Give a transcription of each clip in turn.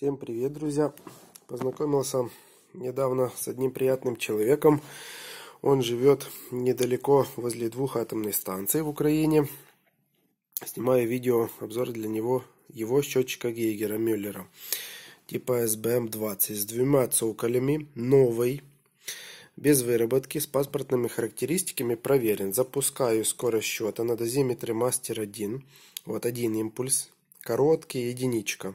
Всем привет, друзья! Познакомился недавно с одним приятным человеком. Он живет недалеко возле двух атомной станции в Украине. Снимаю видео обзор для него его счетчика Гейгера Мюллера типа SBM-20 с двумя цоколями, новый, без выработки, с паспортными характеристиками, проверен. Запускаю скорость счета на дозиметре Master 1. Вот один импульс, короткий, единичка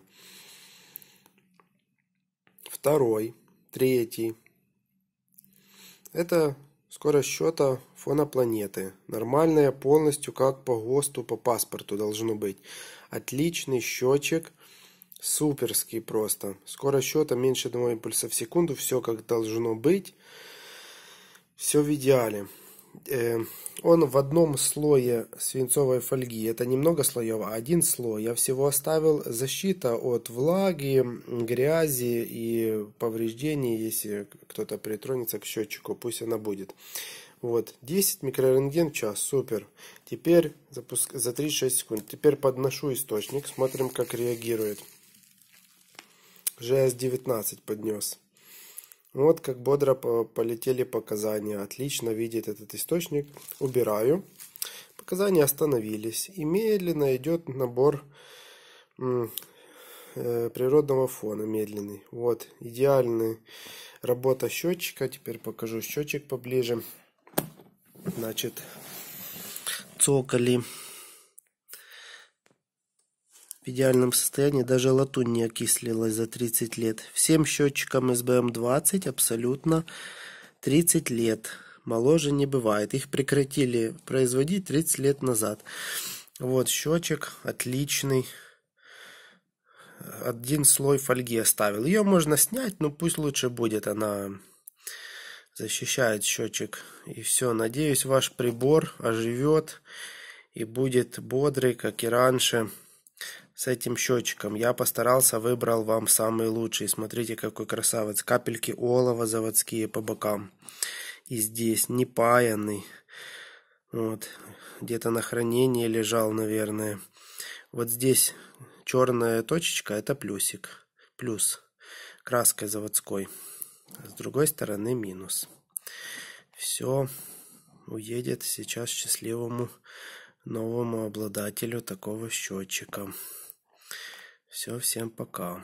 второй, третий. Это скорость счета фона планеты. Нормальная полностью, как по ГОСТу, по паспорту должно быть. Отличный счетчик, суперский просто. Скорость счета меньше 2 импульса в секунду, все как должно быть. Все в идеале. Э, он в одном слое свинцовой фольги, это немного слоев, а один слой, я всего оставил защита от влаги, грязи и повреждений, если кто-то притронется к счетчику, пусть она будет. Вот, 10 микрорентген в час, супер. Теперь запуск... за 36 секунд. Теперь подношу источник, смотрим, как реагирует. ЖС-19 поднес. Ну, вот как бодро полетели показания. Отлично видит этот источник. Убираю. Показания остановились. И медленно идет набор э, природного фона медленный. Вот, идеальный. работа счетчика. Теперь покажу счетчик поближе. Значит, цоколи в идеальном состоянии, даже латунь не окислилась за 30 лет. Всем счетчикам SBM-20 абсолютно 30 лет. Моложе не бывает. Их прекратили производить 30 лет назад. Вот счетчик отличный. Один слой фольги оставил. Ее можно снять, но пусть лучше будет. Она защищает счетчик. И все. Надеюсь, ваш прибор оживет и будет бодрый, как и раньше с этим счетчиком. Я постарался, выбрал вам самый лучший. Смотрите, какой красавец. Капельки олова заводские по бокам. И здесь не паянный. Вот. Где-то на хранении лежал, наверное. Вот здесь черная точечка, это плюсик. Плюс. Краской заводской. С другой стороны минус. Все уедет сейчас счастливому новому обладателю такого счетчика. Все, всем пока.